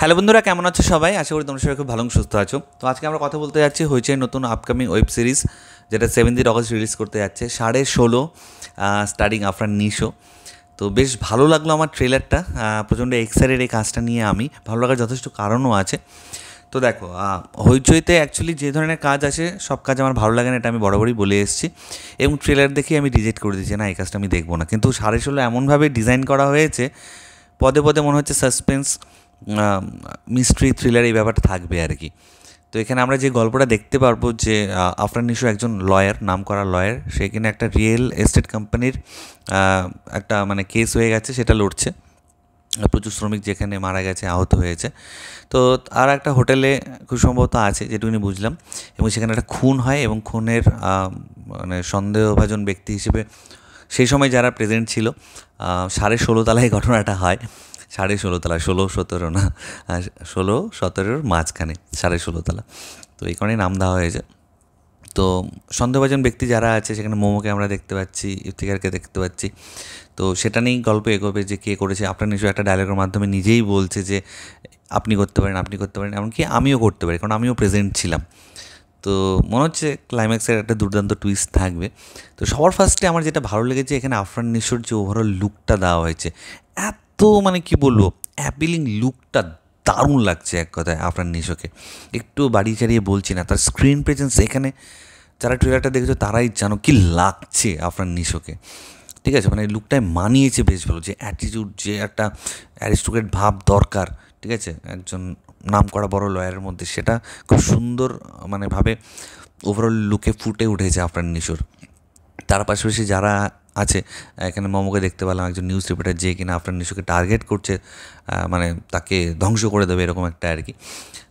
hello বন্ধুরা কেমন আছো সবাই আশা করি তোমরা সবাই খুব ভালো সুস্থ আছো তো আজকে আমরা কথা বলতে যাচ্ছি হয়েছে নতুন আপকামিং ওয়েব সিরিজ যেটা সেভেন্থ অগস্ট রিলিজ করতে যাচ্ছে সাড়ে ষোলো স্টার্টিং আফরান নিশো তো বেশ ভালো লাগলো আমার ট্রেলারটা প্রচণ্ড এক্সাইটেড এই কাজটা নিয়ে আমি ভালো লাগার যথেষ্ট কারণও আছে তো দেখো হইচইতে অ্যাকচুয়ালি যে ধরনের কাজ আছে সব কাজ আমার ভালো লাগে না এটা আমি বরাবরই বলে এসেছি এবং ট্রেলার দেখে আমি রিজেক্ট করে দিয়েছি না এই কাজটা আমি দেখবো না কিন্তু সাড়ে ষোলো এমনভাবে ডিজাইন করা হয়েছে পদে পদে মনে হচ্ছে সাসপেন্স মিস্ট্রি থ্রিলার এই ব্যাপারটা থাকবে আর কি তো এখানে আমরা যে গল্পটা দেখতে পারবো যে আফরান নিশু একজন লয়ার নাম করা লয়ার সে কিনা একটা রিয়েল এস্টেট কোম্পানির একটা মানে কেস হয়ে গেছে সেটা লড়ছে প্রচুর শ্রমিক যেখানে মারা গেছে আহত হয়েছে তো আর একটা হোটেলে খুব সম্ভবত আছে যেটুকুনি বুঝলাম এবং সেখানে একটা খুন হয় এবং খুনের মানে সন্দেহভাজন ব্যক্তি হিসেবে সেই সময় যারা প্রেজেন্ট ছিল সাড়ে ষোলো তালায় ঘটনাটা হয় সাড়ে ষোলো ষোলো সতেরো না ষোলো সতেরোর মাঝখানে সাড়ে ষোলো তো এই কারণে নাম দেওয়া হয়েছে তো সন্দেহভাজন ব্যক্তি যারা আছে সেখানে মোমোকে আমরা দেখতে পাচ্ছি ইফতিকারকে দেখতে পাচ্ছি তো সেটা নিয়েই গল্প এগোবে যে কে করেছে আপনার নিশ্চয়ই একটা ডায়লগের মাধ্যমে নিজেই বলছে যে আপনি করতে পারেন আপনি করতে পারেন এমনকি আমিও করতে পারি কারণ আমিও প্রেজেন্ট ছিলাম তো মনে হচ্ছে ক্লাইম্যাক্সের একটা দুর্দান্ত টুইস্ট থাকবে তো সবার ফার্স্টে আমার যেটা ভালো লেগেছে এখানে আফরান নিশোর যে ওভারঅল লুকটা দেওয়া হয়েছে এত এত মানে কি বলবো অ্যাপিলিং লুকটা দারুণ লাগছে এক কথায় আপনার নিশোকে একটু বাড়ি ছাড়িয়ে বলছি না তার স্ক্রিন প্রেজেন্স এখানে যারা ট্রেলারটা দেখেছো তারাই জানো কি লাগছে আপনার নিশোকে ঠিক আছে মানে লুকটায় মানিয়েছে বেশ ভালো যে অ্যাটিটিউড যে একটা অ্যারিস্টোক্রেট ভাব দরকার ঠিক আছে একজন নাম করা বড় লয়ারের মধ্যে সেটা খুব সুন্দর মানে ভাবে ওভারঅল লুকে ফুটে উঠেছে আপনার নিশোর তার পাশাপাশি যারা আছে এখানে মমোকে দেখতে পেলাম একজন নিউজ রিপোর্টার যে কিনা আফরান নিশুকে টার্গেট করছে মানে তাকে ধ্বংস করে দেবে এরকম একটা আর কি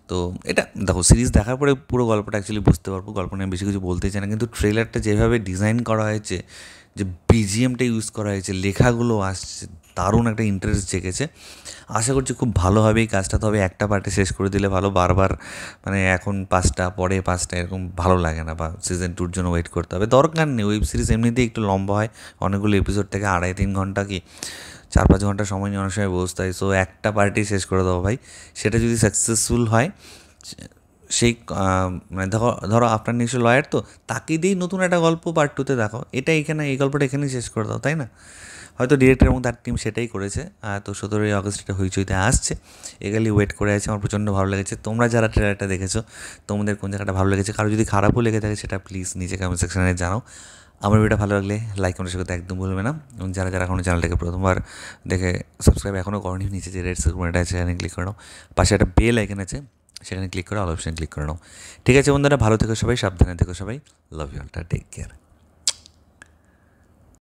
তো এটা দেখো সিরিজ দেখার পরে পুরো গল্পটা অ্যাকচুয়ালি বুঝতে পারবো গল্প নিয়ে বেশি কিছু বলতে চাই না কিন্তু ট্রেলারটা যেভাবে ডিজাইন করা হয়েছে যে বিজিএমটা ইউজ করা হয়েছে লেখাগুলো আসছে দারুণ একটা ইন্টারেস্ট জেগেছে আশা করছি খুব ভালোভাবে হবে এই কাজটা তবে একটা পার্টে শেষ করে দিলে ভালো বারবার মানে এখন পাঁচটা পরে পাঁচটা এরকম ভালো লাগে না বা সিজন টুর জন্য ওয়েট করতে হবে দরকার নেই ওয়েব সিরিজ এমনিতেই একটু লম্বা হয় অনেকগুলো এপিসোড থেকে আড়াই তিন ঘন্টা কি চার পাঁচ ঘন্টা সময় নিয়ে অনেক সময় বসতে হয় সো একটা পার্টি শেষ করে দেবো ভাই সেটা যদি সাকসেসফুল হয় সেই মানে ধরো ধরো আপনার নিশ্চয় লয়ার তো তাকে দিয়েই নতুন একটা গল্প পার্ট টুতে দেখো এটা এখানে এই গল্পটা এখানেই শেষ করে দাও তাই না হয়তো ডিরেক্টর এবং তার টিম সেটাই করেছে তো সতেরোই আগস্ট এটা হইচইতে আসছে এগালি ওয়েট করে আছে আমার প্রচণ্ড ভালো লেগেছে তোমরা যারা ট্রেলারটা দেখেছো তোমাদের কোন জায়গাটা ভালো লেগেছে কারো যদি খারাপও লেগে থাকে সেটা প্লিজ নিজে কমেন্ট সেকশনে জানাও আমার ভিডিও ভালো লাগলে লাইক কমেন্ট সেগুলো একদম ভুলবে না এবং যারা যারা এখনও চ্যানেলটাকে প্রথমবার দেখে সাবস্ক্রাইব এখনও করেনি নিচে যে রেড সাবস্ক্রাইবটা আছে সেখানে ক্লিক করানো পাশে একটা বেল আইকন আছে সেখানে ক্লিক করে অল অপশান ক্লিক করে নাও ঠিক আছে বন্ধুরা ভালো থেকো সবাই সাবধানে থেকো সবাই লাভ ইউ অলটা টেক কেয়ার